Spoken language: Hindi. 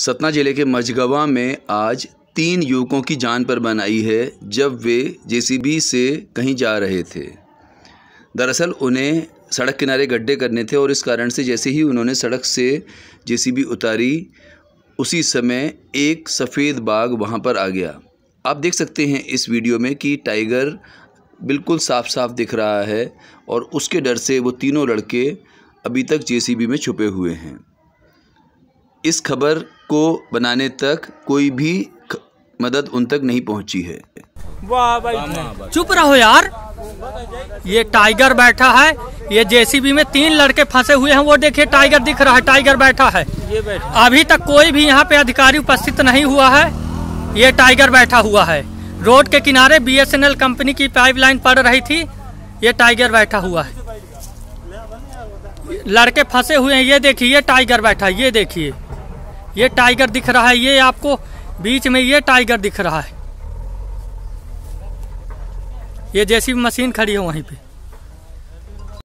सतना ज़िले के मझगवा में आज तीन युवकों की जान पर बन आई है जब वे जेसीबी से कहीं जा रहे थे दरअसल उन्हें सड़क किनारे गड्ढे करने थे और इस कारण से जैसे ही उन्होंने सड़क से जेसीबी उतारी उसी समय एक सफ़ेद बाघ वहाँ पर आ गया आप देख सकते हैं इस वीडियो में कि टाइगर बिल्कुल साफ साफ दिख रहा है और उसके डर से वो तीनों लड़के अभी तक जेसीबी में छुपे हुए हैं इस खबर को बनाने तक कोई भी मदद उन तक नहीं पहुंची है वाह भाई चुप रहो यार ये टाइगर बैठा है ये जेसीबी में तीन लड़के फंसे हुए हैं वो देखिए टाइगर दिख रहा है टाइगर बैठा है ये बैठा अभी तक कोई भी यहाँ पे अधिकारी उपस्थित नहीं हुआ है ये टाइगर बैठा हुआ है रोड के किनारे बीएसएनएल कंपनी की पाइपलाइन पड़ रही थी ये टाइगर बैठा हुआ है लड़के फंसे हुए हैं ये देखिए टाइगर बैठा है ये देखिए ये टाइगर दिख रहा है ये आपको बीच में ये टाइगर दिख रहा है ये जैसी मशीन खड़ी है वहीं पे